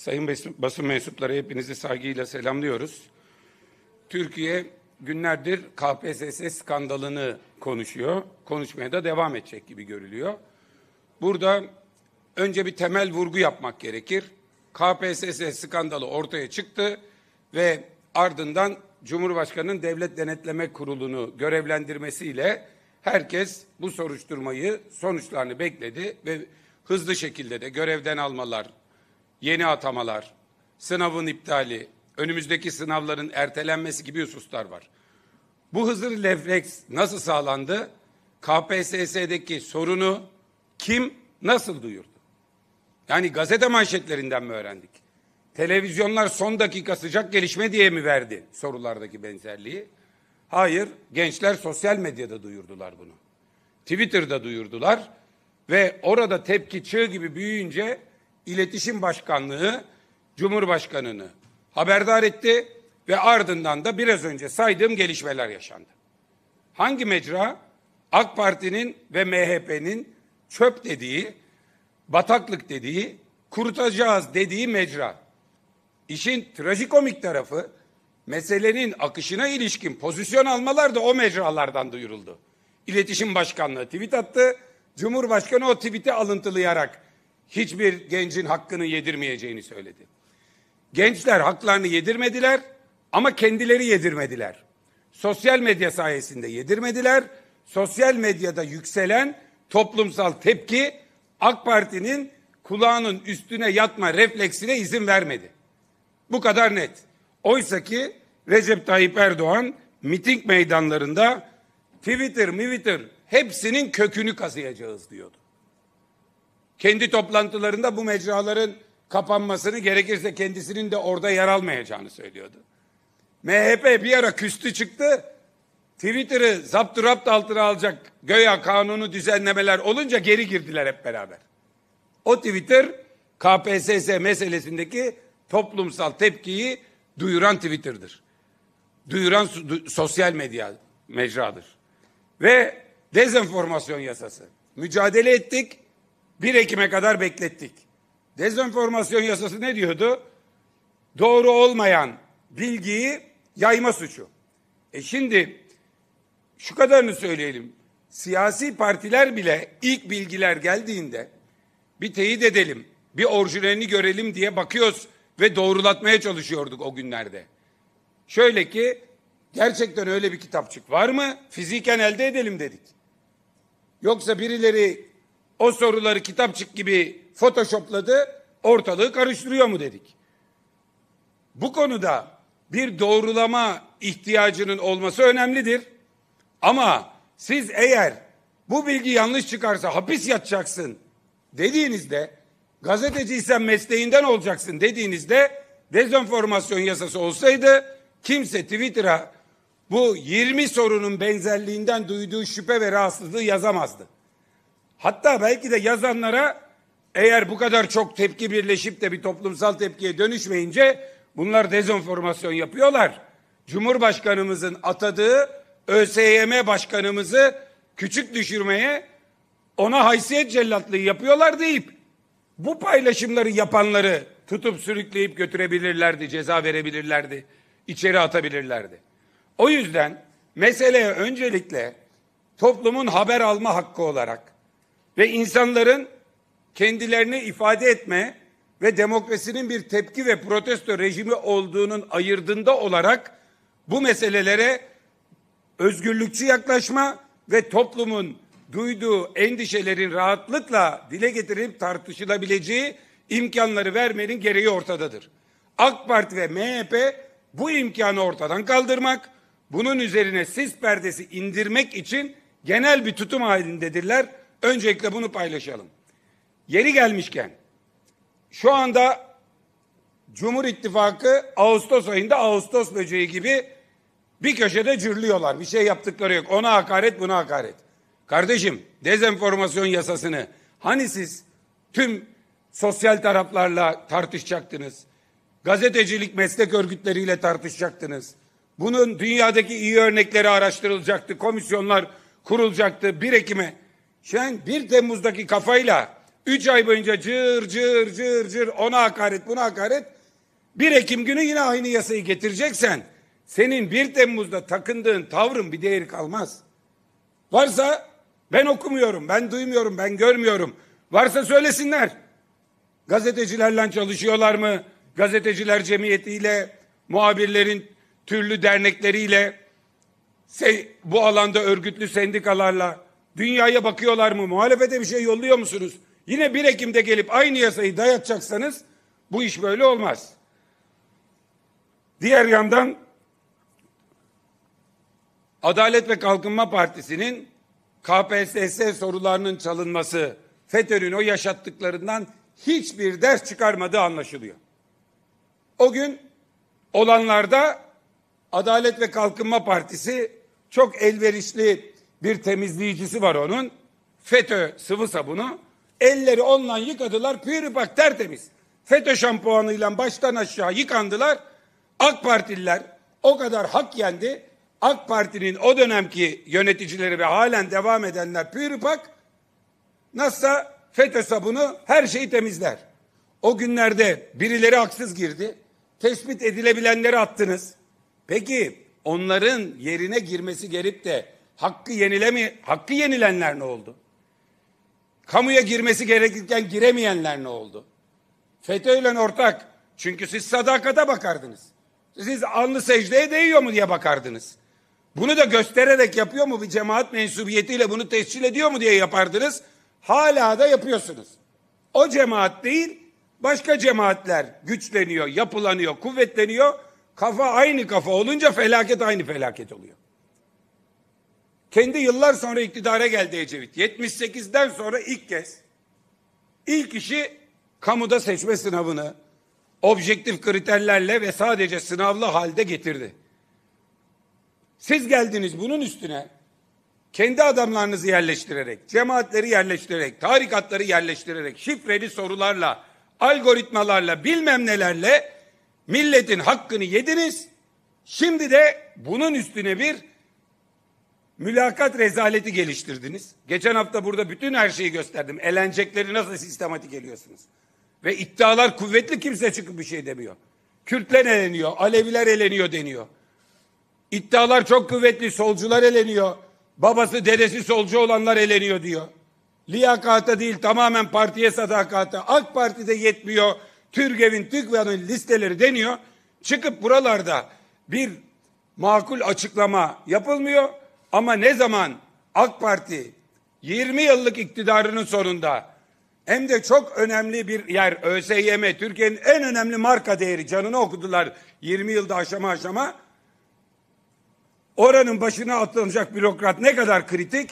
Sayın basın mensupları hepinizi saygıyla selamlıyoruz. Türkiye günlerdir KPSS skandalını konuşuyor. Konuşmaya da devam edecek gibi görülüyor. Burada önce bir temel vurgu yapmak gerekir. KPSS skandalı ortaya çıktı ve ardından Cumhurbaşkanı'nın Devlet Denetleme Kurulu'nu görevlendirmesiyle herkes bu soruşturmayı sonuçlarını bekledi ve hızlı şekilde de görevden almalar, yeni atamalar, sınavın iptali, önümüzdeki sınavların ertelenmesi gibi hususlar var. Bu hızır refleks nasıl sağlandı? KPSS'deki sorunu kim nasıl duyurdu? Yani gazete manşetlerinden mi öğrendik? Televizyonlar son dakika sıcak gelişme diye mi verdi sorulardaki benzerliği? Hayır, gençler sosyal medyada duyurdular bunu. Twitter'da duyurdular ve orada tepki çığ gibi büyüyünce İletişim Başkanlığı Cumhurbaşkanını haberdar etti ve ardından da biraz önce saydığım gelişmeler yaşandı. Hangi mecra? AK Parti'nin ve MHP'nin çöp dediği, bataklık dediği, kurutacağız dediği mecra. İşin trajikomik tarafı meselenin akışına ilişkin pozisyon almalar da o mecralardan duyuruldu. İletişim Başkanlığı tweet attı. Cumhurbaşkanı o tweet'i alıntılayarak hiçbir gencin hakkını yedirmeyeceğini söyledi. Gençler haklarını yedirmediler ama kendileri yedirmediler. Sosyal medya sayesinde yedirmediler. Sosyal medyada yükselen toplumsal tepki AK Parti'nin kulağının üstüne yatma refleksine izin vermedi. Bu kadar net. Oysa ki Recep Tayyip Erdoğan miting meydanlarında Twitter, Twitter hepsinin kökünü kazıyacağız diyordu kendi toplantılarında bu mecraların kapanmasını gerekirse kendisinin de orada yer almayacağını söylüyordu. MHP bir ara küstü çıktı. Twitter'ı zapturapt altına alacak göya kanunu düzenlemeler olunca geri girdiler hep beraber. O Twitter KPSS meselesindeki toplumsal tepkiyi duyuran Twitter'dır. Duyuran du sosyal medya mecradır. Ve dezenformasyon yasası. Mücadele ettik. 1 Ekim'e kadar beklettik. Dezenformasyon yasası ne diyordu? Doğru olmayan bilgiyi yayma suçu. E şimdi şu kadarını söyleyelim. Siyasi partiler bile ilk bilgiler geldiğinde bir teyit edelim, bir orijinalini görelim diye bakıyoruz ve doğrulatmaya çalışıyorduk o günlerde. Şöyle ki gerçekten öyle bir kitapçık var mı? Fiziken elde edelim dedik. Yoksa birileri o soruları kitapçık gibi photoshopladı, ortalığı karıştırıyor mu dedik. Bu konuda bir doğrulama ihtiyacının olması önemlidir. Ama siz eğer bu bilgi yanlış çıkarsa hapis yatacaksın dediğinizde gazeteciysen mesleğinden olacaksın dediğinizde dezenformasyon yasası olsaydı kimse Twitter'a bu 20 sorunun benzerliğinden duyduğu şüphe ve rahatsızlığı yazamazdı. Hatta belki de yazanlara eğer bu kadar çok tepki birleşip de bir toplumsal tepkiye dönüşmeyince bunlar dezenformasyon yapıyorlar. Cumhurbaşkanımızın atadığı ÖSYM başkanımızı küçük düşürmeye ona haysiyet cellatlığı yapıyorlar deyip bu paylaşımları yapanları tutup sürükleyip götürebilirlerdi, ceza verebilirlerdi, içeri atabilirlerdi. O yüzden meseleye öncelikle toplumun haber alma hakkı olarak ve insanların kendilerini ifade etme ve demokrasinin bir tepki ve protesto rejimi olduğunun ayırdığında olarak bu meselelere özgürlükçü yaklaşma ve toplumun duyduğu endişelerin rahatlıkla dile getirip tartışılabileceği imkanları vermenin gereği ortadadır. AK Parti ve MHP bu imkanı ortadan kaldırmak, bunun üzerine sis perdesi indirmek için genel bir tutum halindedirler. Öncelikle bunu paylaşalım. Yeri gelmişken şu anda Cumhur İttifakı Ağustos ayında Ağustos böceği gibi bir köşede cırlıyorlar. Bir şey yaptıkları yok. Ona hakaret, buna hakaret. Kardeşim, dezenformasyon yasasını hani siz tüm sosyal taraflarla tartışacaktınız? Gazetecilik meslek örgütleriyle tartışacaktınız. Bunun dünyadaki iyi örnekleri araştırılacaktı. Komisyonlar kurulacaktı. 1 Ekim'e sen 1 Temmuz'daki kafayla 3 ay boyunca cır cır cır cır ona hakaret buna hakaret 1 Ekim günü yine aynı yasayı getireceksen senin 1 Temmuz'da takındığın tavrın bir değeri kalmaz. Varsa ben okumuyorum, ben duymuyorum, ben görmüyorum. Varsa söylesinler. Gazetecilerle çalışıyorlar mı? Gazeteciler cemiyetiyle, muhabirlerin türlü dernekleriyle, bu alanda örgütlü sendikalarla, Dünyaya bakıyorlar mı? Muhalefete bir şey yolluyor musunuz? Yine 1 Ekim'de gelip aynı yasayı dayatacaksanız bu iş böyle olmaz. Diğer yandan Adalet ve Kalkınma Partisi'nin KPSS sorularının çalınması, FETÖ'nün o yaşattıklarından hiçbir ders çıkarmadığı anlaşılıyor. O gün olanlarda Adalet ve Kalkınma Partisi çok elverişli bir temizleyicisi var onun. FETÖ sıvı sabunu. Elleri onunla yıkadılar. Püripak tertemiz. FETÖ şampuanıyla baştan aşağı yıkandılar. AK Partililer o kadar hak yendi. AK Parti'nin o dönemki yöneticileri ve halen devam edenler püripak nasılsa FETÖ sabunu her şeyi temizler. O günlerde birileri haksız girdi. Tespit edilebilenleri attınız. Peki onların yerine girmesi gelip de Hakkı yenilemi hakkı yenilenler ne oldu? Kamuya girmesi gerekirken giremeyenler ne oldu? FETÖ'yle ortak. Çünkü siz sadakata bakardınız. Siz alnı secdeye değiyor mu diye bakardınız. Bunu da göstererek yapıyor mu bir cemaat mensubiyetiyle bunu tescil ediyor mu diye yapardınız. Hala da yapıyorsunuz. O cemaat değil başka cemaatler güçleniyor, yapılanıyor, kuvvetleniyor. Kafa aynı kafa olunca felaket aynı felaket oluyor. Kendi yıllar sonra iktidara geldi Ecevit. 78'den sonra ilk kez ilk işi kamuda seçme sınavını objektif kriterlerle ve sadece sınavlı halde getirdi. Siz geldiniz bunun üstüne kendi adamlarınızı yerleştirerek, cemaatleri yerleştirerek, tarikatları yerleştirerek, şifreli sorularla, algoritmalarla, bilmem nelerle milletin hakkını yediniz. Şimdi de bunun üstüne bir mülakat rezaleti geliştirdiniz. Geçen hafta burada bütün her şeyi gösterdim. Elenecekleri nasıl sistematik geliyorsunuz Ve iddialar kuvvetli kimse çıkıp bir şey demiyor. Kürtler eleniyor, Aleviler eleniyor deniyor. İddialar çok kuvvetli, solcular eleniyor. Babası, dedesi solcu olanlar eleniyor diyor. Liyakata değil tamamen partiye sadakata. AK Parti'de yetmiyor. Türgev'in, TÜGVA'nın listeleri deniyor. Çıkıp buralarda bir makul açıklama yapılmıyor. Ama ne zaman AK Parti 20 yıllık iktidarının sonunda hem de çok önemli bir yer ÖSYM Türkiye'nin en önemli marka değeri canını okudular 20 yılda aşama aşama. Oranın başına atılacak bürokrat ne kadar kritik?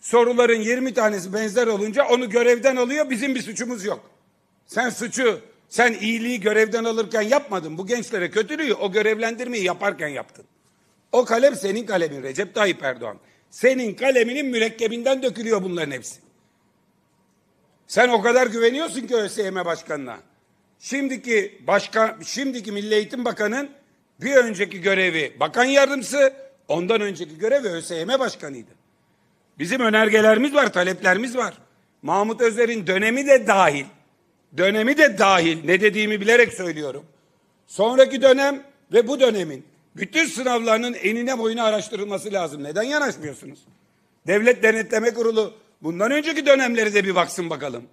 Soruların 20 tanesi benzer olunca onu görevden alıyor. Bizim bir suçumuz yok. Sen suçu, sen iyiliği görevden alırken yapmadın. Bu gençlere kötülüğü o görevlendirmeyi yaparken yaptın. O kalem senin kalemin Recep Tayyip Erdoğan. Senin kaleminin mürekkebinden dökülüyor bunların hepsi. Sen o kadar güveniyorsun ki ÖSYM başkanına. Şimdiki başka şimdiki Milli Eğitim Bakanı'nın bir önceki görevi bakan yardımcısı, ondan önceki görevi ÖSYM başkanıydı. Bizim önergelerimiz var, taleplerimiz var. Mahmut Özer'in dönemi de dahil. Dönemi de dahil. Ne dediğimi bilerek söylüyorum. Sonraki dönem ve bu dönemin bütün sınavlarının enine boyuna araştırılması lazım. Neden yanaşmıyorsunuz? Devlet Denetleme Kurulu bundan önceki dönemleri de bir baksın bakalım.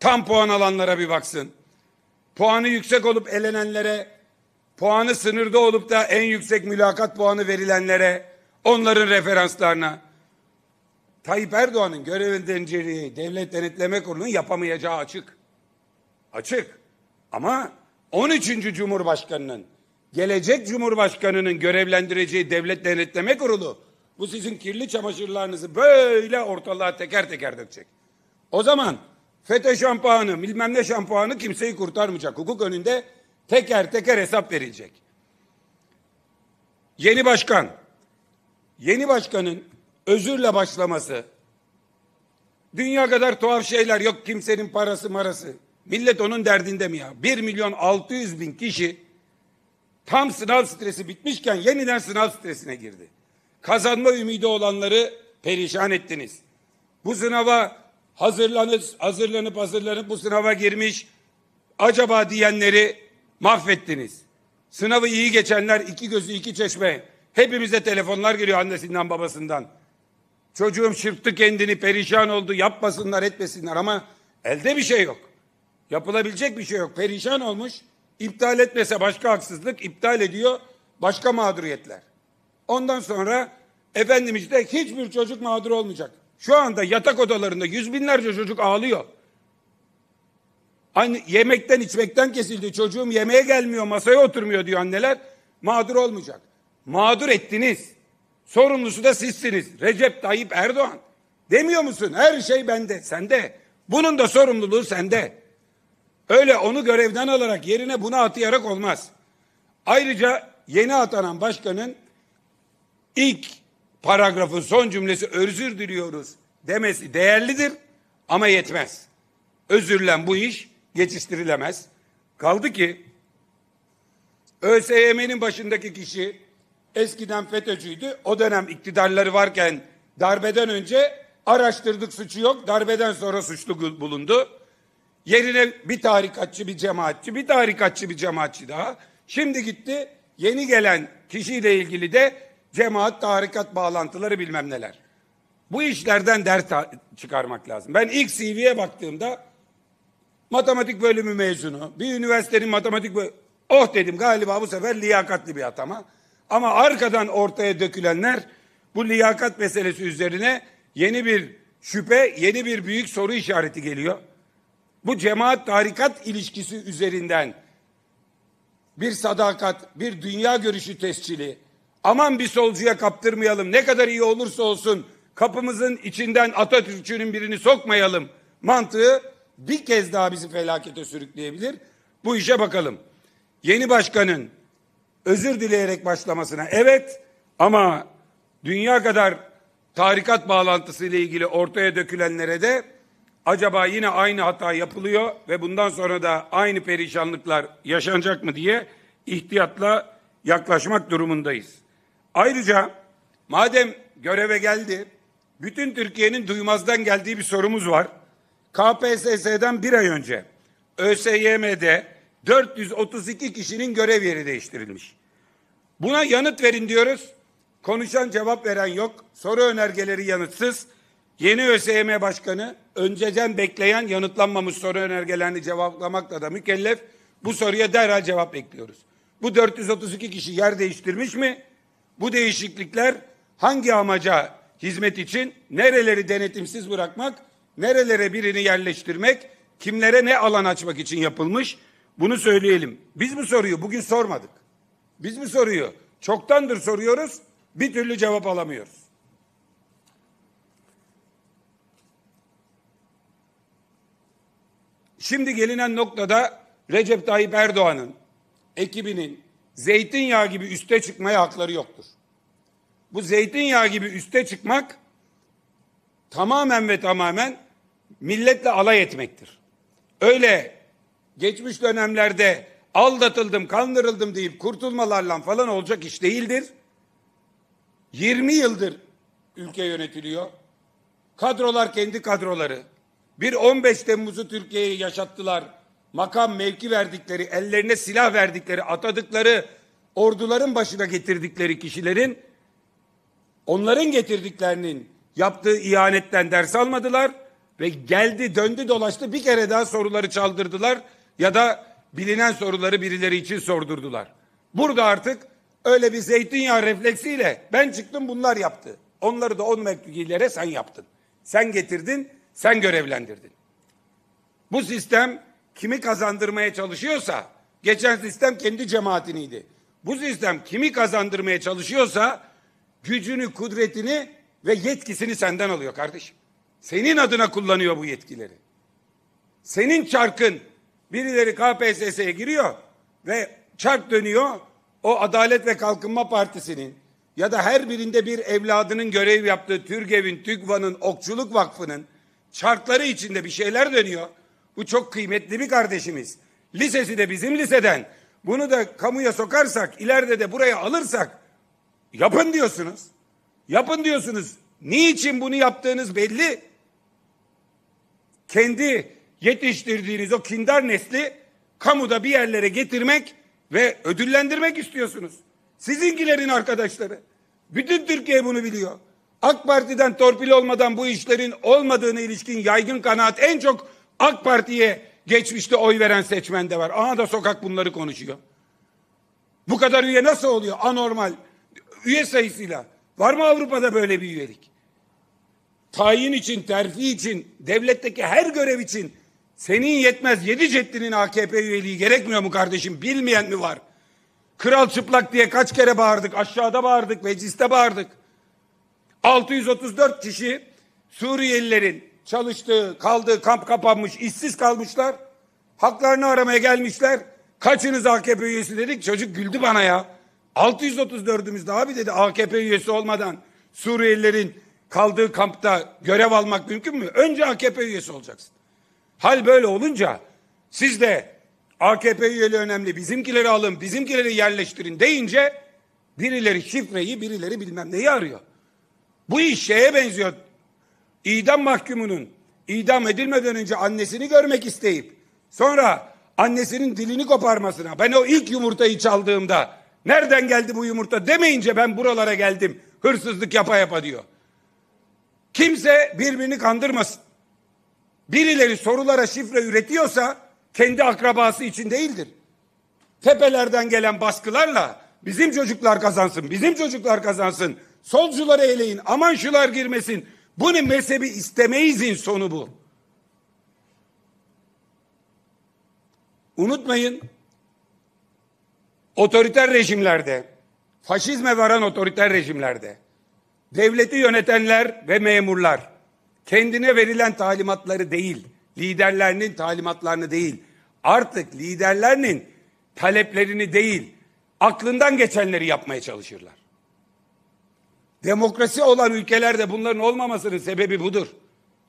Tam puan alanlara bir baksın. Puanı yüksek olup elenenlere, puanı sınırda olup da en yüksek mülakat puanı verilenlere, onların referanslarına. Tayyip Erdoğan'ın görevinden ceriği Devlet Denetleme Kurulu'nun yapamayacağı açık. Açık. Ama 13. Cumhurbaşkanının gelecek Cumhurbaşkanı'nın görevlendireceği devlet denetleme kurulu bu sizin kirli çamaşırlarınızı böyle ortalığa teker teker dökecek. O zaman FETÖ şampuanı, bilmem ne şampuanı kimseyi kurtarmayacak. Hukuk önünde teker teker hesap verilecek. Yeni başkan, yeni başkanın özürle başlaması, dünya kadar tuhaf şeyler yok kimsenin parası marası. Millet onun derdinde mi ya? 1 milyon 600 bin kişi Tam sınav stresi bitmişken yeniden sınav stresine girdi. Kazanma ümidi olanları perişan ettiniz. Bu sınava hazırlanıp hazırlanıp hazırlanıp bu sınava girmiş acaba diyenleri mahvettiniz. Sınavı iyi geçenler iki gözü iki çeşme. Hepimize telefonlar geliyor annesinden babasından. Çocuğum çırptı kendini perişan oldu yapmasınlar etmesinler ama elde bir şey yok. Yapılabilecek bir şey yok. Perişan olmuş İptal etmese başka haksızlık, iptal ediyor başka mağduriyetler. Ondan sonra efendim işte hiçbir çocuk mağdur olmayacak. Şu anda yatak odalarında yüz binlerce çocuk ağlıyor. Aynı yemekten içmekten kesildi. Çocuğum yemeğe gelmiyor, masaya oturmuyor diyor anneler. Mağdur olmayacak. Mağdur ettiniz. Sorumlusu da sizsiniz. Recep Tayyip Erdoğan. Demiyor musun? Her şey bende, sende. Bunun da sorumluluğu sende. Öyle onu görevden alarak yerine bunu atayarak olmaz. Ayrıca yeni atanan başkanın ilk paragrafın son cümlesi özür diliyoruz demesi değerlidir ama yetmez. Özürlen bu iş geçiştirilemez. Kaldı ki ÖSYM'nin başındaki kişi eskiden FETÖ'cüydü. O dönem iktidarları varken darbeden önce araştırdık suçu yok. Darbeden sonra suçlu bulundu. Yerine bir tarikatçı, bir cemaatçi, bir tarikatçı, bir cemaatçi daha. Şimdi gitti yeni gelen kişiyle ilgili de cemaat, tarikat bağlantıları bilmem neler. Bu işlerden ders çıkarmak lazım. Ben ilk CV'ye baktığımda matematik bölümü mezunu, bir üniversitenin matematik bölümü, oh dedim galiba bu sefer liyakatli bir atama. Ama arkadan ortaya dökülenler bu liyakat meselesi üzerine yeni bir şüphe, yeni bir büyük soru işareti geliyor bu cemaat tarikat ilişkisi üzerinden bir sadakat, bir dünya görüşü tescili, aman bir solcuya kaptırmayalım, ne kadar iyi olursa olsun kapımızın içinden Atatürkçünün birini sokmayalım mantığı bir kez daha bizi felakete sürükleyebilir. Bu işe bakalım. Yeni başkanın özür dileyerek başlamasına evet ama dünya kadar tarikat bağlantısı ile ilgili ortaya dökülenlere de acaba yine aynı hata yapılıyor ve bundan sonra da aynı perişanlıklar yaşanacak mı diye ihtiyatla yaklaşmak durumundayız. Ayrıca madem göreve geldi, bütün Türkiye'nin duymazdan geldiği bir sorumuz var. KPSS'den bir ay önce ÖSYM'de 432 kişinin görev yeri değiştirilmiş. Buna yanıt verin diyoruz. Konuşan cevap veren yok. Soru önergeleri yanıtsız. Yeni ÖSYM Başkanı önceden bekleyen yanıtlanmamış soru önergelerini cevaplamakla da mükellef. Bu soruya derhal cevap bekliyoruz. Bu 432 kişi yer değiştirmiş mi? Bu değişiklikler hangi amaca hizmet için nereleri denetimsiz bırakmak, nerelere birini yerleştirmek, kimlere ne alan açmak için yapılmış? Bunu söyleyelim. Biz bu soruyu bugün sormadık. Biz bu soruyu çoktandır soruyoruz, bir türlü cevap alamıyoruz. Şimdi gelinen noktada Recep Tayyip Erdoğan'ın ekibinin zeytinyağı gibi üste çıkmaya hakları yoktur. Bu zeytinyağı gibi üste çıkmak tamamen ve tamamen milletle alay etmektir. Öyle geçmiş dönemlerde aldatıldım, kandırıldım deyip kurtulmalarla falan olacak iş değildir. 20 yıldır ülke yönetiliyor. Kadrolar kendi kadroları. Bir 15 Temmuz'u Türkiye'ye yaşattılar. Makam mevki verdikleri, ellerine silah verdikleri, atadıkları, orduların başına getirdikleri kişilerin onların getirdiklerinin yaptığı ihanetten ders almadılar ve geldi döndü dolaştı bir kere daha soruları çaldırdılar ya da bilinen soruları birileri için sordurdular. Burada artık öyle bir zeytinyağı refleksiyle ben çıktım bunlar yaptı. Onları da on mevkilere sen yaptın. Sen getirdin sen görevlendirdin. Bu sistem kimi kazandırmaya çalışıyorsa, geçen sistem kendi cemaatiniydi. Bu sistem kimi kazandırmaya çalışıyorsa gücünü, kudretini ve yetkisini senden alıyor kardeşim. Senin adına kullanıyor bu yetkileri. Senin çarkın birileri KPSS'ye giriyor ve çark dönüyor. O Adalet ve Kalkınma Partisi'nin ya da her birinde bir evladının görev yaptığı TÜRGEV'in, TÜGVA'nın, Okçuluk Vakfı'nın Çarkları içinde bir şeyler dönüyor. Bu çok kıymetli bir kardeşimiz. Lisesi de bizim liseden. Bunu da kamuya sokarsak, ileride de buraya alırsak yapın diyorsunuz. Yapın diyorsunuz. Niçin bunu yaptığınız belli. Kendi yetiştirdiğiniz o kindar nesli kamuda bir yerlere getirmek ve ödüllendirmek istiyorsunuz. Sizinkilerin arkadaşları. Bütün Türkiye bunu biliyor. AK Parti'den torpil olmadan bu işlerin olmadığını ilişkin yaygın kanaat en çok AK Parti'ye geçmişte oy veren seçmen de var. Ana da sokak bunları konuşuyor. Bu kadar üye nasıl oluyor? Anormal. Üye sayısıyla. Var mı Avrupa'da böyle bir üyelik? Tayin için, terfi için, devletteki her görev için senin yetmez yedi ceddinin AKP üyeliği gerekmiyor mu kardeşim? Bilmeyen mi var? Kral çıplak diye kaç kere bağırdık, aşağıda bağırdık, mecliste bağırdık. 634 kişi Suriyelilerin çalıştığı, kaldığı kamp kapanmış, işsiz kalmışlar. Haklarını aramaya gelmişler. Kaçınız AKP üyesi dedik. Çocuk güldü bana ya. 634'ümüz daha abi dedi AKP üyesi olmadan Suriyelilerin kaldığı kampta görev almak mümkün mü? Önce AKP üyesi olacaksın. Hal böyle olunca siz de AKP üyeli önemli bizimkileri alın bizimkileri yerleştirin deyince birileri şifreyi birileri bilmem neyi arıyor. Bu iş şeye benziyor. İdam mahkumunun idam edilmeden önce annesini görmek isteyip sonra annesinin dilini koparmasına ben o ilk yumurtayı çaldığımda nereden geldi bu yumurta demeyince ben buralara geldim hırsızlık yapa yapa diyor. Kimse birbirini kandırmasın. Birileri sorulara şifre üretiyorsa kendi akrabası için değildir. Tepelerden gelen baskılarla bizim çocuklar kazansın, bizim çocuklar kazansın Solcuları eleyin. Aman şular girmesin. Bunu mezhebi istemeyizin sonu bu. Unutmayın otoriter rejimlerde faşizme varan otoriter rejimlerde devleti yönetenler ve memurlar kendine verilen talimatları değil liderlerinin talimatlarını değil artık liderlerinin taleplerini değil aklından geçenleri yapmaya çalışırlar. Demokrasi olan ülkelerde bunların olmamasının sebebi budur.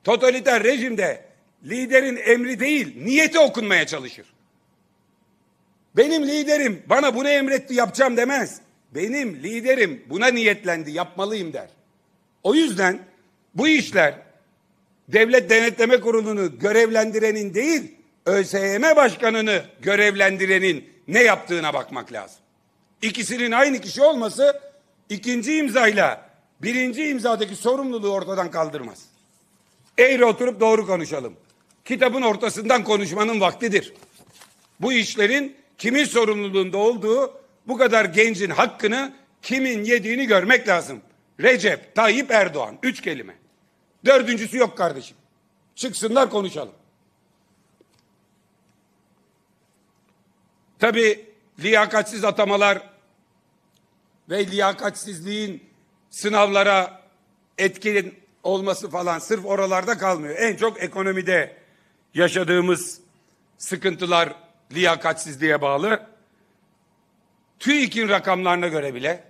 Totaliter rejimde liderin emri değil, niyeti okunmaya çalışır. Benim liderim bana bunu emretti yapacağım demez. Benim liderim buna niyetlendi yapmalıyım der. O yüzden bu işler Devlet Denetleme Kurulu'nu görevlendirenin değil, ÖSYM başkanını görevlendirenin ne yaptığına bakmak lazım. İkisinin aynı kişi olması ikinci imzayla birinci imzadaki sorumluluğu ortadan kaldırmaz. Eğri oturup doğru konuşalım. Kitabın ortasından konuşmanın vaktidir. Bu işlerin kimin sorumluluğunda olduğu bu kadar gencin hakkını kimin yediğini görmek lazım. Recep Tayyip Erdoğan. Üç kelime. Dördüncüsü yok kardeşim. Çıksınlar konuşalım. Tabi liyakatsiz atamalar ve liyakatsizliğin sınavlara etkin olması falan sırf oralarda kalmıyor. En çok ekonomide yaşadığımız sıkıntılar liyakatsizliğe bağlı. TÜİK'in rakamlarına göre bile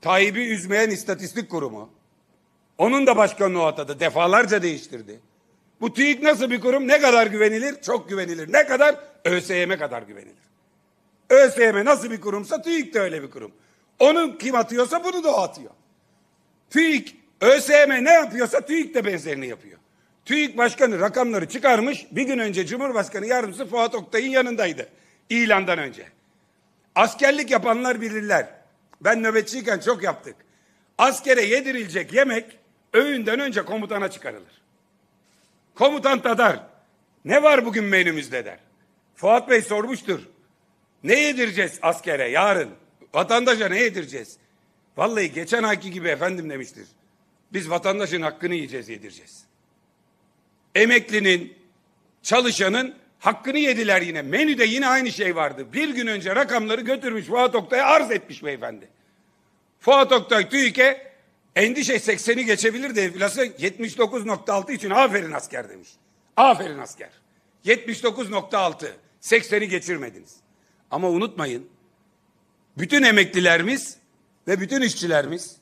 Tayyip'i üzmeyen istatistik kurumu onun da başkanını o atadı. Defalarca değiştirdi. Bu TÜİK nasıl bir kurum? Ne kadar güvenilir? Çok güvenilir. Ne kadar? ÖSYM kadar güvenilir. ÖSYM nasıl bir kurumsa TÜİK de öyle bir kurum. Onun kim atıyorsa bunu da o atıyor. TÜİK, ÖSYM ne yapıyorsa TÜİK de benzerini yapıyor. TÜİK Başkanı rakamları çıkarmış. Bir gün önce Cumhurbaşkanı Yardımcısı Fuat Oktay'ın yanındaydı. İlandan önce. Askerlik yapanlar bilirler. Ben nöbetçiyken çok yaptık. Askere yedirilecek yemek öğünden önce komutana çıkarılır. Komutan tadar. Ne var bugün menümüzde der. Fuat Bey sormuştur. Ne yedireceğiz askere yarın? Vatandaşa ne yedireceğiz? Vallahi geçen haki gibi efendim demiştir. Biz vatandaşın hakkını yiyeceğiz, yedireceğiz. Emeklinin, çalışanın hakkını yediler yine. Menüde yine aynı şey vardı. Bir gün önce rakamları götürmüş Fuat Oktay'a arz etmiş beyefendi. Fuat Oktay TÜİK'e endişe 80'i geçebilir de enflasyon 79.6 için aferin asker demiş. Aferin asker. 79.6 80'i geçirmediniz. Ama unutmayın bütün emeklilerimiz ve bütün işçilerimiz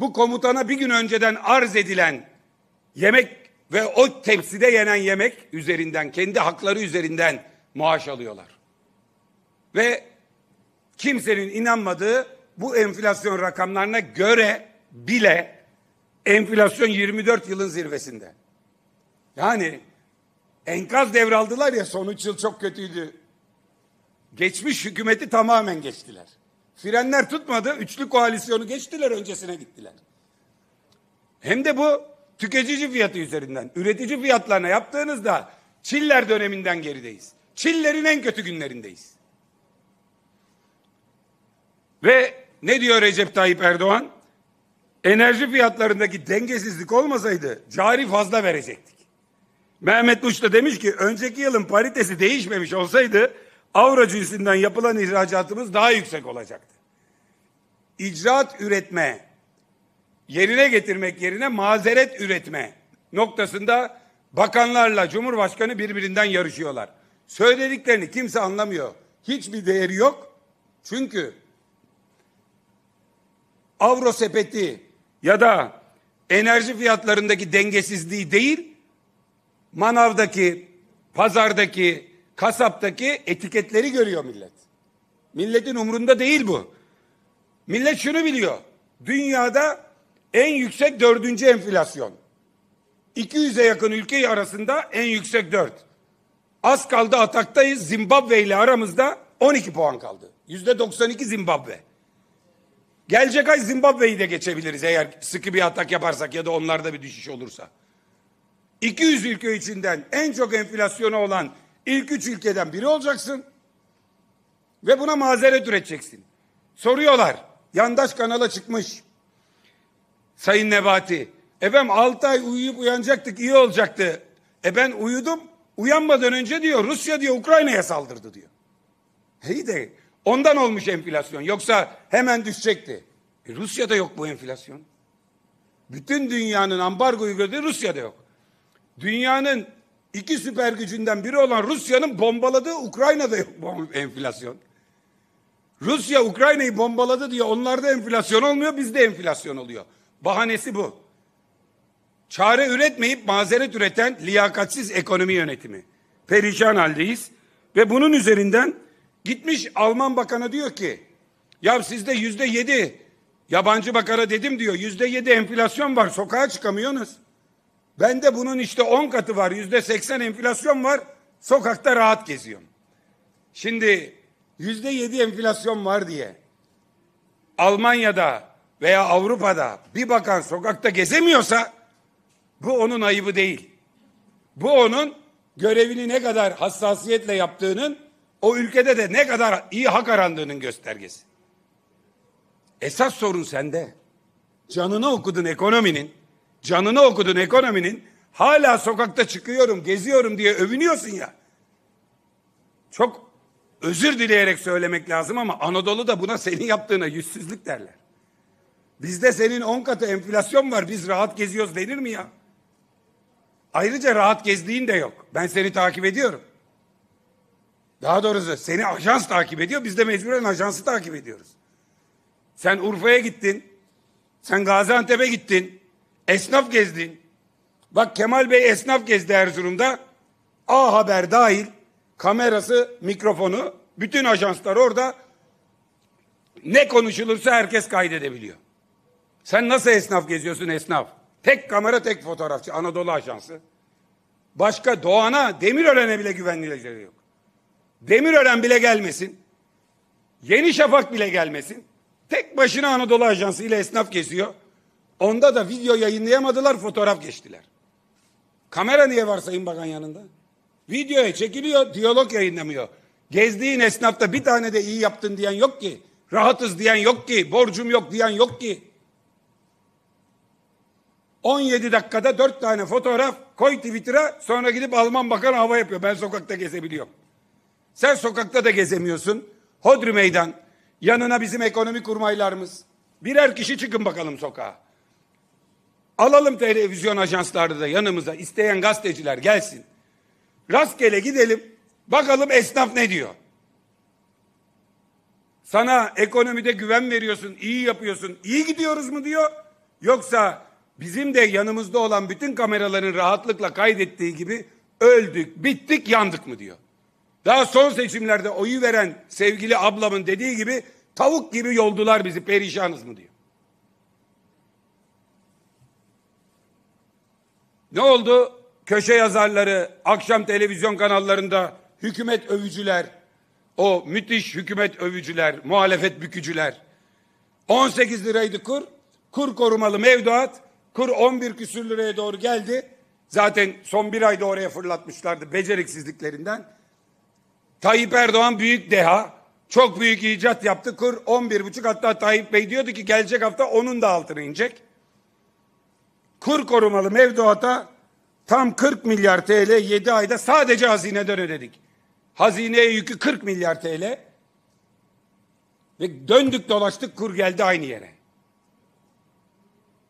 bu komutana bir gün önceden arz edilen yemek ve o tepside yenen yemek üzerinden, kendi hakları üzerinden maaş alıyorlar. Ve kimsenin inanmadığı bu enflasyon rakamlarına göre bile enflasyon 24 yılın zirvesinde. Yani enkaz devraldılar ya son 3 yıl çok kötüydü Geçmiş hükümeti tamamen geçtiler. Frenler tutmadı, üçlü koalisyonu geçtiler, öncesine gittiler. Hem de bu tüketici fiyatı üzerinden, üretici fiyatlarına yaptığınızda Çiller döneminden gerideyiz. Çillerin en kötü günlerindeyiz. Ve ne diyor Recep Tayyip Erdoğan? Enerji fiyatlarındaki dengesizlik olmasaydı cari fazla verecektik. Mehmet Uç da demiş ki önceki yılın paritesi değişmemiş olsaydı Avra cinsinden yapılan ihracatımız daha yüksek olacaktı. İcraat üretme, yerine getirmek yerine mazeret üretme noktasında bakanlarla Cumhurbaşkanı birbirinden yarışıyorlar. Söylediklerini kimse anlamıyor. Hiçbir değeri yok. Çünkü avro sepeti ya da enerji fiyatlarındaki dengesizliği değil, manavdaki, pazardaki, kasaptaki etiketleri görüyor millet. Milletin umrunda değil bu. Millet şunu biliyor. Dünyada en yüksek dördüncü enflasyon. 200'e yakın ülke arasında en yüksek dört. Az kaldı ataktayız. Zimbabwe ile aramızda 12 puan kaldı. Yüzde 92 Zimbabwe. Gelecek ay Zimbabwe'yi de geçebiliriz eğer sıkı bir atak yaparsak ya da onlarda bir düşüş olursa. 200 ülke içinden en çok enflasyonu olan İlk üç ülkeden biri olacaksın ve buna mazeret üreteceksin. Soruyorlar. Yandaş kanala çıkmış. Sayın Nebati. Efendim 6 ay uyuyup uyanacaktık iyi olacaktı. E ben uyudum. Uyanmadan önce diyor Rusya diyor Ukrayna'ya saldırdı diyor. İyi de ondan olmuş enflasyon. Yoksa hemen düşecekti. E Rusya'da yok bu enflasyon. Bütün dünyanın ambargoyu gördüğü Rusya'da yok. Dünyanın İki süper gücünden biri olan Rusya'nın bombaladığı Ukrayna'da enflasyon. Rusya Ukrayna'yı bombaladı diye onlarda enflasyon olmuyor, bizde enflasyon oluyor. Bahanesi bu. Çare üretmeyip mazeret üreten liyakatsiz ekonomi yönetimi. Perişan haldeyiz ve bunun üzerinden gitmiş Alman bakanı diyor ki ya sizde yüzde yedi yabancı bakara dedim diyor yüzde yedi enflasyon var sokağa çıkamıyorsunuz. Ben de bunun işte on katı var. Yüzde seksen enflasyon var. Sokakta rahat geziyorum. Şimdi yüzde yedi enflasyon var diye Almanya'da veya Avrupa'da bir bakan sokakta gezemiyorsa bu onun ayıbı değil. Bu onun görevini ne kadar hassasiyetle yaptığının o ülkede de ne kadar iyi hak arandığının göstergesi. Esas sorun sende. Canını okudun ekonominin canını okudun ekonominin. Hala sokakta çıkıyorum, geziyorum diye övünüyorsun ya. Çok özür dileyerek söylemek lazım ama Anadolu'da buna senin yaptığına yüzsüzlük derler. Bizde senin on katı enflasyon var biz rahat geziyoruz denir mi ya? Ayrıca rahat gezdiğin de yok. Ben seni takip ediyorum. Daha doğrusu seni ajans takip ediyor. Biz de mecburen ajansı takip ediyoruz. Sen Urfa'ya gittin. Sen Gaziantep'e gittin. Esnaf gezdi. Bak Kemal Bey esnaf gezdi Erzurum'da. A Haber dahil kamerası, mikrofonu, bütün ajanslar orada. Ne konuşulursa herkes kaydedebiliyor. Sen nasıl esnaf geziyorsun esnaf? Tek kamera tek fotoğrafçı Anadolu Ajansı. Başka Doğan'a Demirören'e bile güvenilecek yok. Demirören bile gelmesin. Yeni Şafak bile gelmesin. Tek başına Anadolu Ajansı ile esnaf geziyor. Onda da video yayınlayamadılar, fotoğraf geçtiler. Kamera niye var Sayın Bakan yanında? Videoya çekiliyor, diyalog yayınlamıyor. Gezdiğin esnafta bir tane de iyi yaptın diyen yok ki. Rahatız diyen yok ki, borcum yok diyen yok ki. 17 dakikada 4 tane fotoğraf koy Twitter'a sonra gidip Alman bakan hava yapıyor. Ben sokakta gezebiliyorum. Sen sokakta da gezemiyorsun. Hodri meydan. Yanına bizim ekonomi kurmaylarımız. Birer kişi çıkın bakalım sokağa. Alalım televizyon ajansları da yanımıza isteyen gazeteciler gelsin. Rastgele gidelim bakalım esnaf ne diyor. Sana ekonomide güven veriyorsun, iyi yapıyorsun, iyi gidiyoruz mu diyor. Yoksa bizim de yanımızda olan bütün kameraların rahatlıkla kaydettiği gibi öldük, bittik, yandık mı diyor. Daha son seçimlerde oyu veren sevgili ablamın dediği gibi tavuk gibi yoldular bizi perişanız mı diyor. Ne oldu? Köşe yazarları, akşam televizyon kanallarında hükümet övücüler, o müthiş hükümet övücüler, muhalefet bükücüler. 18 liraydı kur, kur korumalı mevduat, kur 11 küsür liraya doğru geldi. Zaten son bir ayda oraya fırlatmışlardı beceriksizliklerinden. Tayyip Erdoğan büyük deha, çok büyük icat yaptı. Kur 11,5 hatta Tayyip Bey diyordu ki gelecek hafta onun da altına inecek kur korumalı mevduata tam 40 milyar TL 7 ayda sadece hazineden ödedik. Hazineye yükü 40 milyar TL ve döndük dolaştık kur geldi aynı yere.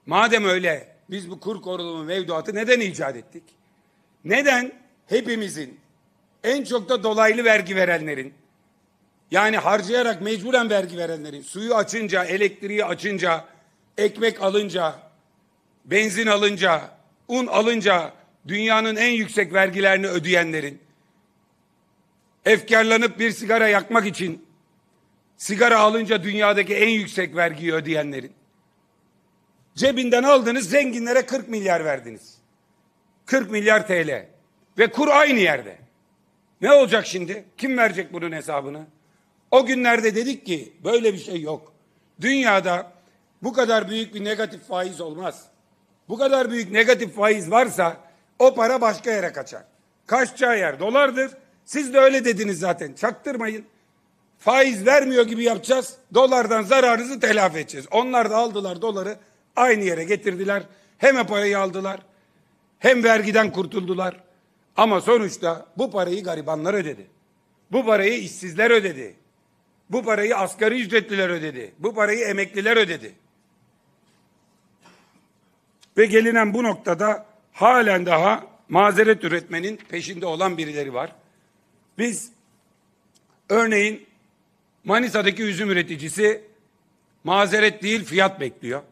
Madem öyle biz bu kur korumalı mevduatı neden icat ettik? Neden hepimizin en çok da dolaylı vergi verenlerin yani harcayarak mecburen vergi verenlerin suyu açınca, elektriği açınca, ekmek alınca, benzin alınca, un alınca dünyanın en yüksek vergilerini ödeyenlerin efkarlanıp bir sigara yakmak için sigara alınca dünyadaki en yüksek vergiyi ödeyenlerin cebinden aldınız zenginlere 40 milyar verdiniz. 40 milyar TL ve kur aynı yerde. Ne olacak şimdi? Kim verecek bunun hesabını? O günlerde dedik ki böyle bir şey yok. Dünyada bu kadar büyük bir negatif faiz olmaz bu kadar büyük negatif faiz varsa o para başka yere kaçar. Kaçacağı yer dolardır. Siz de öyle dediniz zaten. Çaktırmayın. Faiz vermiyor gibi yapacağız. Dolardan zararınızı telafi edeceğiz. Onlar da aldılar doları aynı yere getirdiler. Hem parayı aldılar hem vergiden kurtuldular. Ama sonuçta bu parayı garibanlar ödedi. Bu parayı işsizler ödedi. Bu parayı asgari ücretliler ödedi. Bu parayı emekliler ödedi. Ve gelinen bu noktada halen daha mazeret üretmenin peşinde olan birileri var. Biz örneğin Manisa'daki üzüm üreticisi mazeret değil fiyat bekliyor.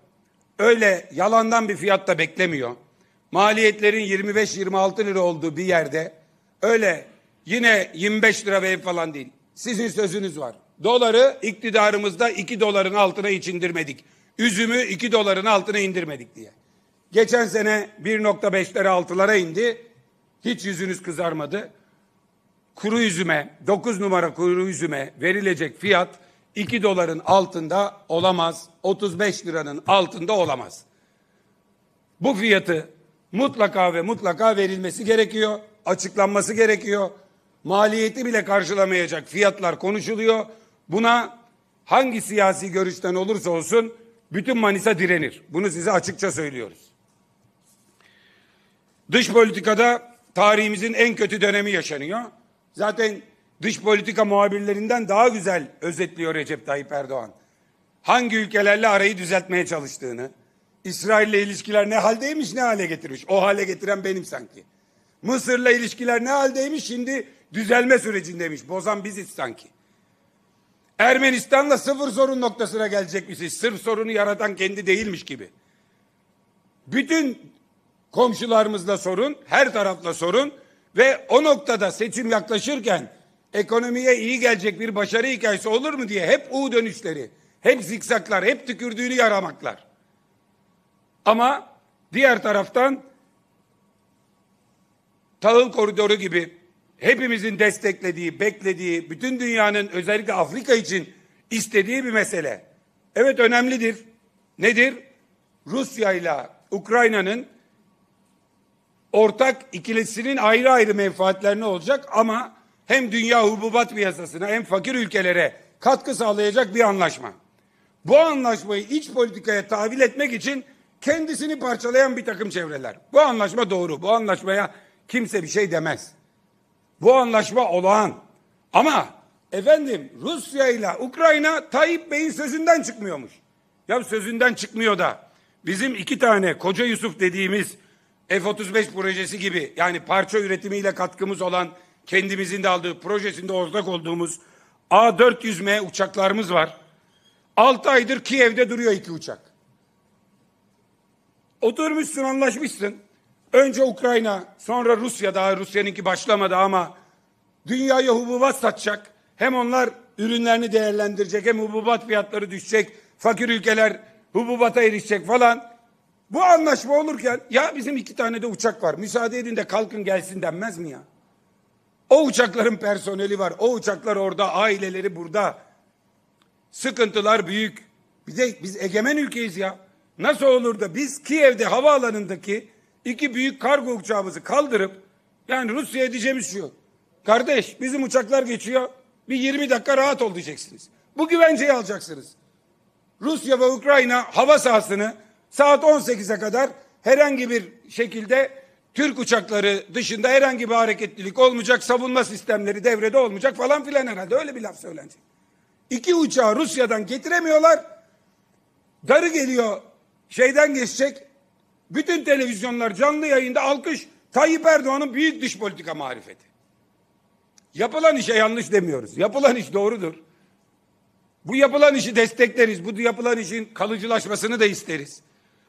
Öyle yalandan bir fiyat da beklemiyor. Maliyetlerin 25-26 lira olduğu bir yerde öyle yine 25 lira ve falan değil. Sizin sözünüz var. Doları iktidarımızda 2 doların altına hiç indirmedik. Üzümü 2 doların altına indirmedik diye. Geçen sene 1.5'lere 6'lara indi. Hiç yüzünüz kızarmadı. Kuru üzüme 9 numara kuru üzüme verilecek fiyat 2 doların altında olamaz. 35 liranın altında olamaz. Bu fiyatı mutlaka ve mutlaka verilmesi gerekiyor. Açıklanması gerekiyor. Maliyeti bile karşılamayacak fiyatlar konuşuluyor. Buna hangi siyasi görüşten olursa olsun bütün Manisa direnir. Bunu size açıkça söylüyoruz. Dış politikada tarihimizin en kötü dönemi yaşanıyor. Zaten dış politika muhabirlerinden daha güzel özetliyor Recep Tayyip Erdoğan. Hangi ülkelerle arayı düzeltmeye çalıştığını, İsrail'le ilişkiler ne haldeymiş ne hale getirmiş. O hale getiren benim sanki. Mısır'la ilişkiler ne haldeymiş şimdi düzelme sürecindeymiş. Bozan biziz sanki. Ermenistan'la sıfır sorun noktasına gelecekmişiz. Sırf sorunu yaratan kendi değilmiş gibi. Bütün komşularımızla sorun, her tarafla sorun ve o noktada seçim yaklaşırken ekonomiye iyi gelecek bir başarı hikayesi olur mu diye hep U dönüşleri, hep zikzaklar, hep tükürdüğünü yaramaklar. Ama diğer taraftan tahıl koridoru gibi hepimizin desteklediği, beklediği, bütün dünyanın özellikle Afrika için istediği bir mesele. Evet önemlidir. Nedir? Rusya ile Ukrayna'nın ortak ikilisinin ayrı ayrı menfaatlerine olacak ama hem dünya hububat piyasasına hem fakir ülkelere katkı sağlayacak bir anlaşma. Bu anlaşmayı iç politikaya tahvil etmek için kendisini parçalayan bir takım çevreler. Bu anlaşma doğru. Bu anlaşmaya kimse bir şey demez. Bu anlaşma olağan. Ama efendim Rusya ile Ukrayna Tayyip Bey'in sözünden çıkmıyormuş. Ya sözünden çıkmıyor da bizim iki tane Koca Yusuf dediğimiz F-35 projesi gibi yani parça üretimiyle katkımız olan kendimizin de aldığı projesinde ortak olduğumuz A400M uçaklarımız var. 6 aydır Kiev'de duruyor iki uçak. Oturmuşsun anlaşmışsın. Önce Ukrayna sonra Rusya daha Rusya'nınki başlamadı ama dünyaya hububat satacak. Hem onlar ürünlerini değerlendirecek hem hububat fiyatları düşecek. Fakir ülkeler hububata erişecek falan. Bu anlaşma olurken ya bizim iki tane de uçak var müsaade edin de kalkın gelsin denmez mi ya? O uçakların personeli var. O uçaklar orada, aileleri burada. Sıkıntılar büyük. Bir de biz egemen ülkeyiz ya. Nasıl olur da biz Kiev'de havaalanındaki iki büyük kargo uçağımızı kaldırıp yani Rusya'ya diyeceğimiz şu. Kardeş bizim uçaklar geçiyor. Bir 20 dakika rahat ol diyeceksiniz. Bu güvenceyi alacaksınız. Rusya ve Ukrayna hava sahasını saat 18'e kadar herhangi bir şekilde Türk uçakları dışında herhangi bir hareketlilik olmayacak, savunma sistemleri devrede olmayacak falan filan herhalde öyle bir laf söylendi. İki uçağı Rusya'dan getiremiyorlar. Darı geliyor şeyden geçecek. Bütün televizyonlar canlı yayında alkış Tayyip Erdoğan'ın büyük dış politika marifeti. Yapılan işe yanlış demiyoruz. Yapılan iş doğrudur. Bu yapılan işi destekleriz. Bu yapılan işin kalıcılaşmasını da isteriz.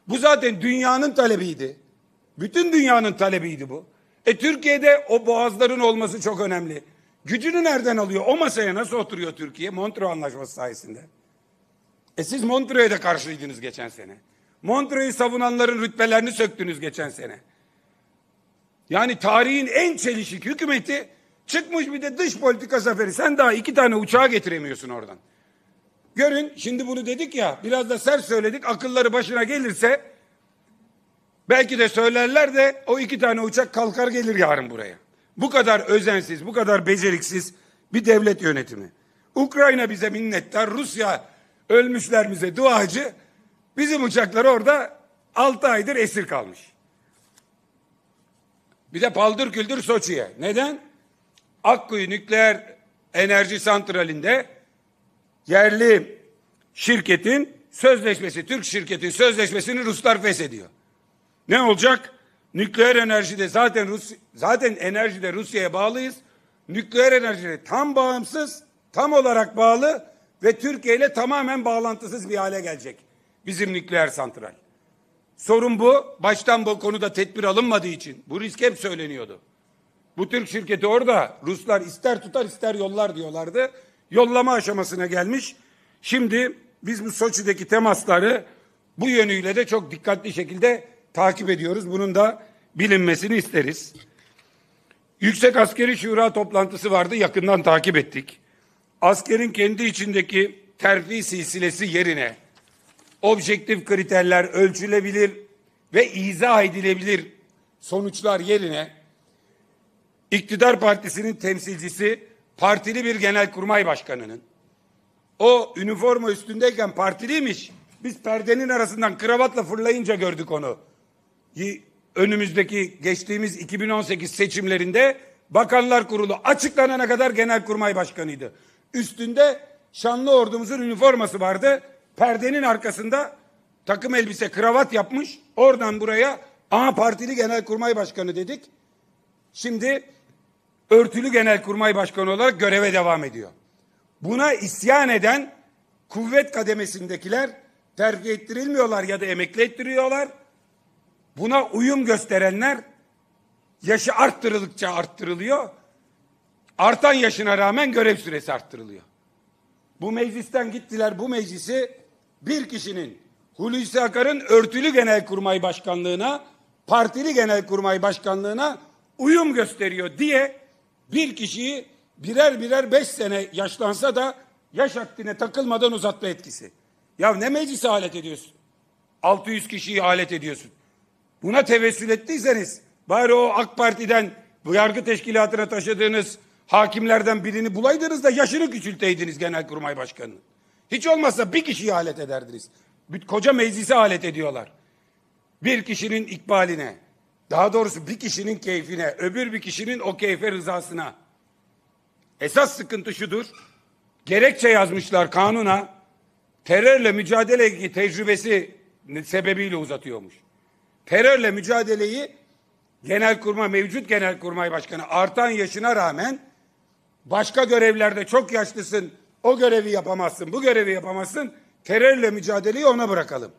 Bu zaten dünyanın talebiydi. Bütün dünyanın talebiydi bu. E Türkiye'de o boğazların olması çok önemli. Gücünü nereden alıyor? O masaya nasıl oturuyor Türkiye? Montreux Anlaşması sayesinde. E siz Montreux'e de karşıydınız geçen sene. Montreux'u savunanların rütbelerini söktünüz geçen sene. Yani tarihin en çelişik hükümeti çıkmış bir de dış politika zaferi. Sen daha iki tane uçağı getiremiyorsun oradan. Görün şimdi bunu dedik ya biraz da sert söyledik akılları başına gelirse belki de söylerler de o iki tane uçak kalkar gelir yarın buraya. Bu kadar özensiz, bu kadar beceriksiz bir devlet yönetimi. Ukrayna bize minnettar, Rusya ölmüşlerimize bize duacı. Bizim uçaklar orada 6 aydır esir kalmış. Bir de paldır küldür Soçi'ye. Neden? Akkuyu nükleer enerji santralinde yerli şirketin sözleşmesi, Türk şirketin sözleşmesini Ruslar feshediyor. Ne olacak? Nükleer enerjide zaten Rus zaten enerjide Rusya'ya bağlıyız. Nükleer enerjide tam bağımsız, tam olarak bağlı ve Türkiye ile tamamen bağlantısız bir hale gelecek bizim nükleer santral. Sorun bu. Baştan bu konuda tedbir alınmadığı için. Bu risk hep söyleniyordu. Bu Türk şirketi orada Ruslar ister tutar ister yollar diyorlardı yollama aşamasına gelmiş. Şimdi biz bu Soçi'deki temasları bu yönüyle de çok dikkatli şekilde takip ediyoruz. Bunun da bilinmesini isteriz. Yüksek Askeri Şura toplantısı vardı. Yakından takip ettik. Askerin kendi içindeki terfi silsilesi yerine objektif kriterler ölçülebilir ve izah edilebilir sonuçlar yerine iktidar partisinin temsilcisi partili bir genelkurmay başkanının o üniforma üstündeyken partiliymiş. Biz perdenin arasından kravatla fırlayınca gördük onu. Önümüzdeki geçtiğimiz 2018 seçimlerinde Bakanlar Kurulu açıklanana kadar Genelkurmay Başkanıydı. Üstünde şanlı ordumuzun üniforması vardı. Perdenin arkasında takım elbise kravat yapmış. Oradan buraya A partili Genelkurmay Başkanı dedik. Şimdi örtülü genelkurmay başkanı olarak göreve devam ediyor. Buna isyan eden kuvvet kademesindekiler terfi ettirilmiyorlar ya da emekli ettiriyorlar. Buna uyum gösterenler yaşı arttırıldıkça arttırılıyor. Artan yaşına rağmen görev süresi arttırılıyor. Bu meclisten gittiler bu meclisi bir kişinin Hulusi Akar'ın örtülü genelkurmay başkanlığına, partili genelkurmay başkanlığına uyum gösteriyor diye bir kişiyi birer birer beş sene yaşlansa da yaş haddine takılmadan uzatma etkisi. Ya ne meclisi alet ediyorsun? 600 kişiyi alet ediyorsun. Buna tevessül ettiyseniz bari o AK Parti'den bu yargı teşkilatına taşıdığınız hakimlerden birini bulaydınız da yaşını küçülteydiniz Genelkurmay Başkanı'nın. Hiç olmazsa bir kişiyi alet ederdiniz. Koca meclisi alet ediyorlar. Bir kişinin ikbaline. Daha doğrusu bir kişinin keyfine, öbür bir kişinin o keyfe rızasına. Esas sıkıntı şudur. Gerekçe yazmışlar kanuna. Terörle mücadele tecrübesi sebebiyle uzatıyormuş. Terörle mücadeleyi genel kurma mevcut genel kurmay Başkanı artan yaşına rağmen başka görevlerde çok yaşlısın. O görevi yapamazsın, bu görevi yapamazsın. Terörle mücadeleyi ona bırakalım.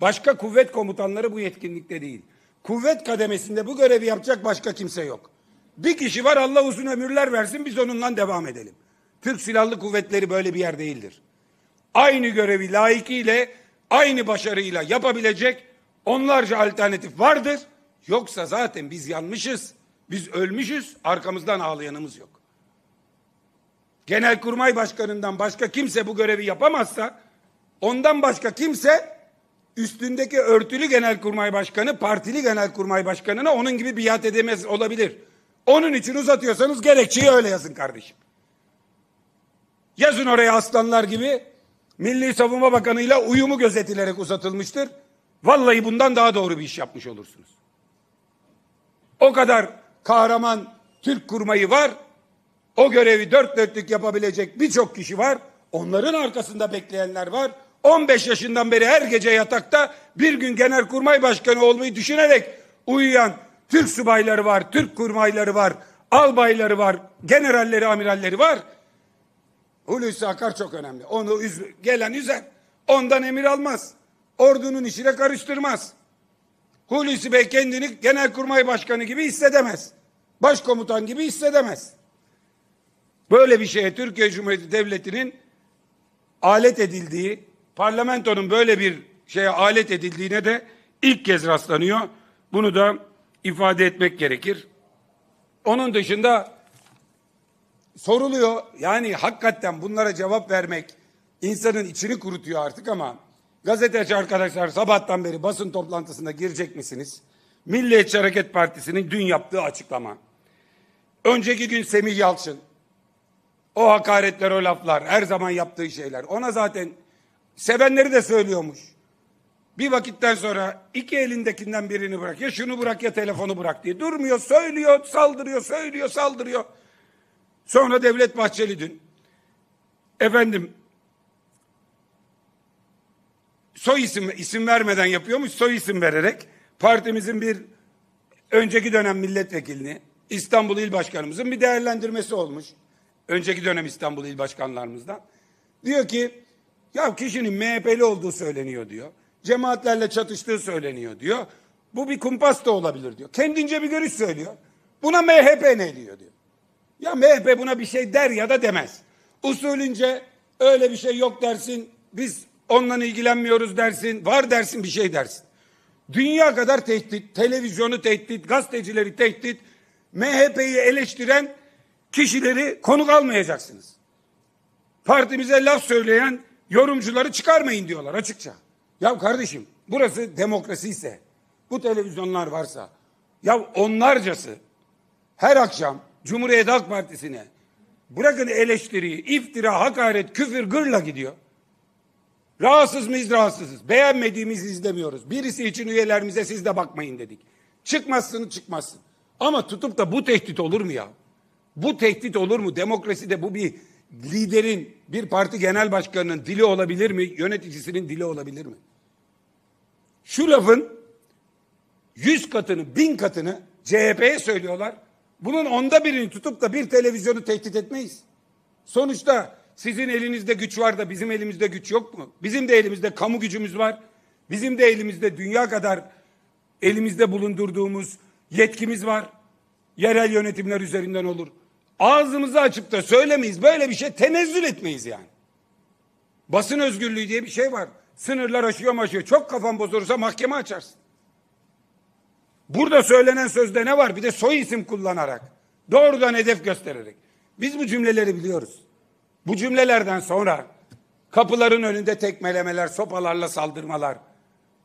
Başka kuvvet komutanları bu yetkinlikte değil. Kuvvet kademesinde bu görevi yapacak başka kimse yok. Bir kişi var Allah uzun ömürler versin biz onunla devam edelim. Türk Silahlı Kuvvetleri böyle bir yer değildir. Aynı görevi layıkıyla, aynı başarıyla yapabilecek onlarca alternatif vardır. Yoksa zaten biz yanmışız, biz ölmüşüz, arkamızdan ağlayanımız yok. Genelkurmay Başkanı'ndan başka kimse bu görevi yapamazsa, ondan başka kimse üstündeki örtülü genelkurmay başkanı partili genelkurmay başkanına onun gibi biat edemez olabilir. Onun için uzatıyorsanız gerekçeyi öyle yazın kardeşim. Yazın oraya aslanlar gibi Milli Savunma Bakanı ile uyumu gözetilerek uzatılmıştır. Vallahi bundan daha doğru bir iş yapmış olursunuz. O kadar kahraman Türk kurmayı var. O görevi dört dörtlük yapabilecek birçok kişi var. Onların arkasında bekleyenler var. 15 yaşından beri her gece yatakta bir gün genelkurmay başkanı olmayı düşünerek uyuyan Türk subayları var, Türk kurmayları var, albayları var, generalleri, amiralleri var. Hulusi Akar çok önemli. Onu üz gelen üzer. Ondan emir almaz. Ordunun işine karıştırmaz. Hulusi Bey kendini genelkurmay başkanı gibi hissedemez. Başkomutan gibi hissedemez. Böyle bir şeye Türkiye Cumhuriyeti Devleti'nin alet edildiği, parlamentonun böyle bir şeye alet edildiğine de ilk kez rastlanıyor. Bunu da ifade etmek gerekir. Onun dışında soruluyor. Yani hakikaten bunlara cevap vermek insanın içini kurutuyor artık ama gazeteci arkadaşlar sabahtan beri basın toplantısına girecek misiniz? Milliyetçi Hareket Partisi'nin dün yaptığı açıklama. Önceki gün Semih Yalçın o hakaretler, o laflar, her zaman yaptığı şeyler. Ona zaten Sevenleri de söylüyormuş. Bir vakitten sonra iki elindekinden birini bırak. Ya şunu bırak ya telefonu bırak diye. Durmuyor, söylüyor, saldırıyor, söylüyor, saldırıyor. Sonra Devlet Bahçeli dün. Efendim soy isim isim vermeden yapıyormuş. Soy isim vererek partimizin bir önceki dönem milletvekilini İstanbul İl Başkanımızın bir değerlendirmesi olmuş. Önceki dönem İstanbul İl Başkanlarımızdan. Diyor ki ya kişinin MHP'li olduğu söyleniyor diyor. Cemaatlerle çatıştığı söyleniyor diyor. Bu bir kumpas da olabilir diyor. Kendince bir görüş söylüyor. Buna MHP ne diyor diyor. Ya MHP buna bir şey der ya da demez. Usulünce öyle bir şey yok dersin. Biz onunla ilgilenmiyoruz dersin. Var dersin bir şey dersin. Dünya kadar tehdit, televizyonu tehdit, gazetecileri tehdit, MHP'yi eleştiren kişileri konuk almayacaksınız. Partimize laf söyleyen yorumcuları çıkarmayın diyorlar açıkça. Ya kardeşim burası demokrasi ise bu televizyonlar varsa ya onlarcası her akşam Cumhuriyet Halk Partisi'ne bırakın eleştiriyi, iftira, hakaret, küfür, gırla gidiyor. Rahatsız mıyız? Rahatsızız. Beğenmediğimizi izlemiyoruz. Birisi için üyelerimize siz de bakmayın dedik. Çıkmazsın çıkmazsın. Ama tutup da bu tehdit olur mu ya? Bu tehdit olur mu? Demokraside bu bir liderin, bir parti genel başkanının dili olabilir mi? Yöneticisinin dili olabilir mi? Şu lafın yüz katını, bin katını CHP'ye söylüyorlar. Bunun onda birini tutup da bir televizyonu tehdit etmeyiz. Sonuçta sizin elinizde güç var da bizim elimizde güç yok mu? Bizim de elimizde kamu gücümüz var. Bizim de elimizde dünya kadar elimizde bulundurduğumuz yetkimiz var. Yerel yönetimler üzerinden olur. Ağzımızı açıp da söylemeyiz. Böyle bir şey tenezzül etmeyiz yani. Basın özgürlüğü diye bir şey var. Sınırlar aşıyor maşıyor. Çok kafan bozulursa mahkeme açarsın. Burada söylenen sözde ne var? Bir de soy isim kullanarak. Doğrudan hedef göstererek. Biz bu cümleleri biliyoruz. Bu cümlelerden sonra kapıların önünde tekmelemeler, sopalarla saldırmalar.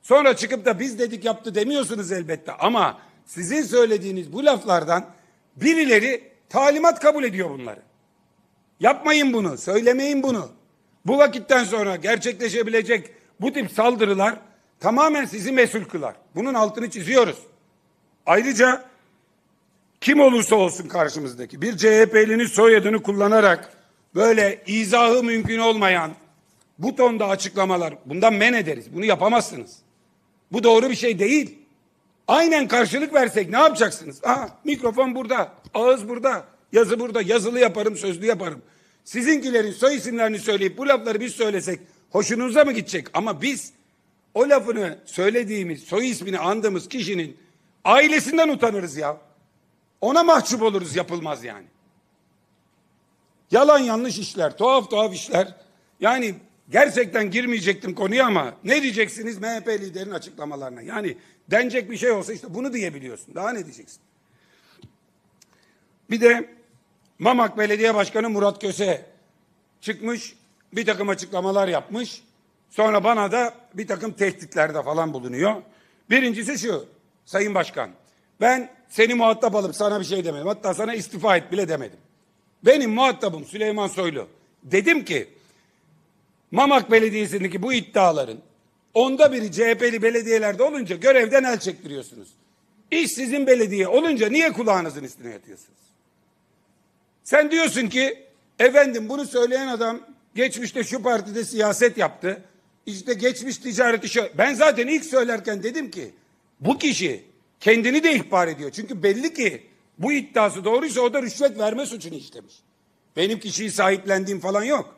Sonra çıkıp da biz dedik yaptı demiyorsunuz elbette ama sizin söylediğiniz bu laflardan birileri Talimat kabul ediyor bunları. Yapmayın bunu, söylemeyin bunu. Bu vakitten sonra gerçekleşebilecek bu tip saldırılar tamamen sizi mesul kılar. Bunun altını çiziyoruz. Ayrıca kim olursa olsun karşımızdaki bir CHP'linin soyadını kullanarak böyle izahı mümkün olmayan bu tonda açıklamalar bundan men ederiz. Bunu yapamazsınız. Bu doğru bir şey değil. Aynen karşılık versek ne yapacaksınız? Aa, mikrofon burada, ağız burada, yazı burada, yazılı yaparım, sözlü yaparım. Sizinkilerin soy isimlerini söyleyip bu lafları biz söylesek hoşunuza mı gidecek? Ama biz o lafını söylediğimiz, soy ismini andığımız kişinin ailesinden utanırız ya. Ona mahcup oluruz yapılmaz yani. Yalan yanlış işler, tuhaf tuhaf işler. Yani gerçekten girmeyecektim konuya ama ne diyeceksiniz MHP liderinin açıklamalarına? Yani denecek bir şey olsa işte bunu diyebiliyorsun. Daha ne diyeceksin? Bir de Mamak Belediye Başkanı Murat Köse çıkmış bir takım açıklamalar yapmış. Sonra bana da bir takım tehditlerde falan bulunuyor. Birincisi şu Sayın Başkan ben seni muhatap alıp sana bir şey demedim. Hatta sana istifa et bile demedim. Benim muhatabım Süleyman Soylu. Dedim ki Mamak Belediyesi'ndeki bu iddiaların Onda biri CHP'li belediyelerde olunca görevden el çektiriyorsunuz. İş sizin belediye olunca niye kulağınızın üstüne yatıyorsunuz? Sen diyorsun ki efendim bunu söyleyen adam geçmişte şu partide siyaset yaptı. İşte geçmiş ticareti şu. Ben zaten ilk söylerken dedim ki bu kişi kendini de ihbar ediyor. Çünkü belli ki bu iddiası doğruysa o da rüşvet verme suçunu işlemiş. Benim kişiyi sahiplendiğim falan yok.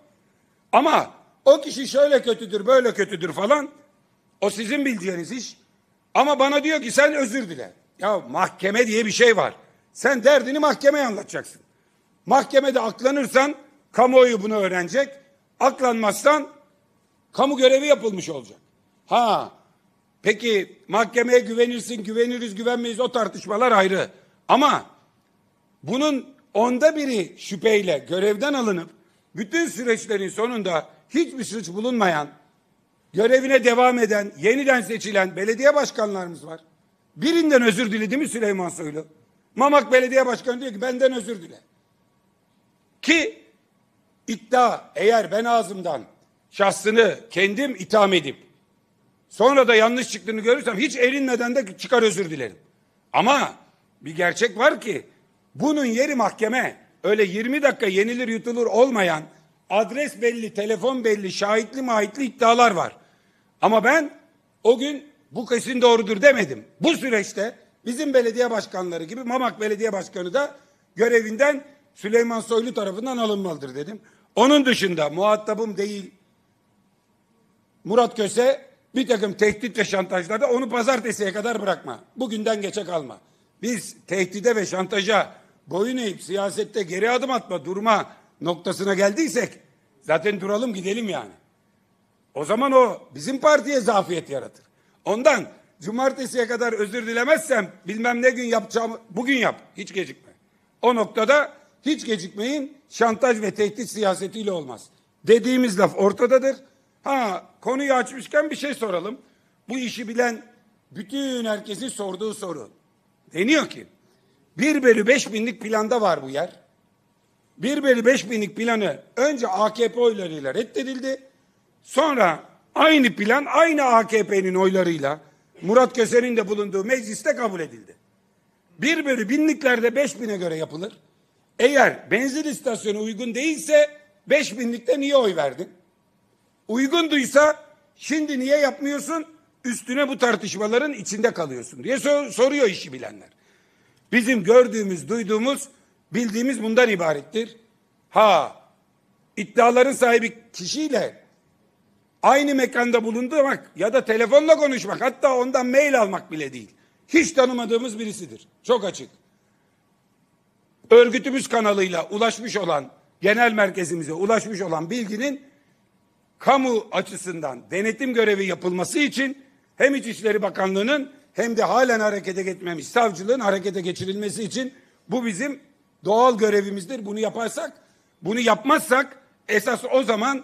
Ama o kişi şöyle kötüdür, böyle kötüdür falan o sizin bildiğiniz iş. Ama bana diyor ki sen özür dile. Ya mahkeme diye bir şey var. Sen derdini mahkemeye anlatacaksın. Mahkemede aklanırsan kamuoyu bunu öğrenecek. Aklanmazsan kamu görevi yapılmış olacak. Ha peki mahkemeye güvenirsin, güveniriz, güvenmeyiz o tartışmalar ayrı. Ama bunun onda biri şüpheyle görevden alınıp bütün süreçlerin sonunda hiçbir suç bulunmayan görevine devam eden, yeniden seçilen belediye başkanlarımız var. Birinden özür diledi mi Süleyman Soylu? Mamak Belediye Başkanı diyor ki benden özür dile. Ki iddia eğer ben ağzımdan şahsını kendim itham edip sonra da yanlış çıktığını görürsem hiç erinmeden de çıkar özür dilerim. Ama bir gerçek var ki bunun yeri mahkeme öyle 20 dakika yenilir yutulur olmayan adres belli, telefon belli, şahitli mahitli iddialar var. Ama ben o gün bu kesin doğrudur demedim. Bu süreçte bizim belediye başkanları gibi Mamak Belediye Başkanı da görevinden Süleyman Soylu tarafından alınmalıdır dedim. Onun dışında muhatabım değil Murat Köse bir takım tehdit ve şantajlarda onu pazartesiye kadar bırakma. Bugünden geçe kalma. Biz tehdide ve şantaja boyun eğip siyasette geri adım atma durma noktasına geldiysek zaten duralım gidelim yani. O zaman o bizim partiye zafiyet yaratır. Ondan cumartesiye kadar özür dilemezsem bilmem ne gün yapacağımı bugün yap. Hiç gecikme. O noktada hiç gecikmeyin şantaj ve tehdit siyasetiyle olmaz. Dediğimiz laf ortadadır. Ha konuyu açmışken bir şey soralım. Bu işi bilen bütün herkesin sorduğu soru. Deniyor ki bir bölü beş binlik planda var bu yer. Bir bölü beş binlik planı önce AKP oylarıyla reddedildi. Sonra aynı plan aynı AKP'nin oylarıyla Murat Köser'in de bulunduğu mecliste kabul edildi. Bir bölü binliklerde beş bine göre yapılır. Eğer benzin istasyonu uygun değilse beş binlikte niye oy verdin? Uygunduysa şimdi niye yapmıyorsun? Üstüne bu tartışmaların içinde kalıyorsun diye sor soruyor işi bilenler. Bizim gördüğümüz, duyduğumuz, bildiğimiz bundan ibarettir. Ha, iddiaların sahibi kişiyle aynı mekanda bulundurmak ya da telefonla konuşmak hatta ondan mail almak bile değil. Hiç tanımadığımız birisidir. Çok açık. Örgütümüz kanalıyla ulaşmış olan genel merkezimize ulaşmış olan bilginin kamu açısından denetim görevi yapılması için hem İçişleri Bakanlığı'nın hem de halen harekete geçmemiş savcılığın harekete geçirilmesi için bu bizim doğal görevimizdir. Bunu yaparsak, bunu yapmazsak esas o zaman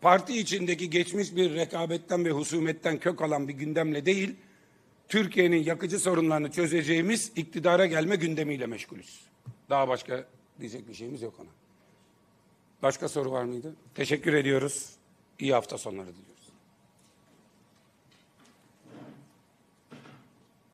parti içindeki geçmiş bir rekabetten ve husumetten kök alan bir gündemle değil, Türkiye'nin yakıcı sorunlarını çözeceğimiz iktidara gelme gündemiyle meşgulüz. Daha başka diyecek bir şeyimiz yok ona. Başka soru var mıydı? Teşekkür ediyoruz. İyi hafta sonları diliyoruz.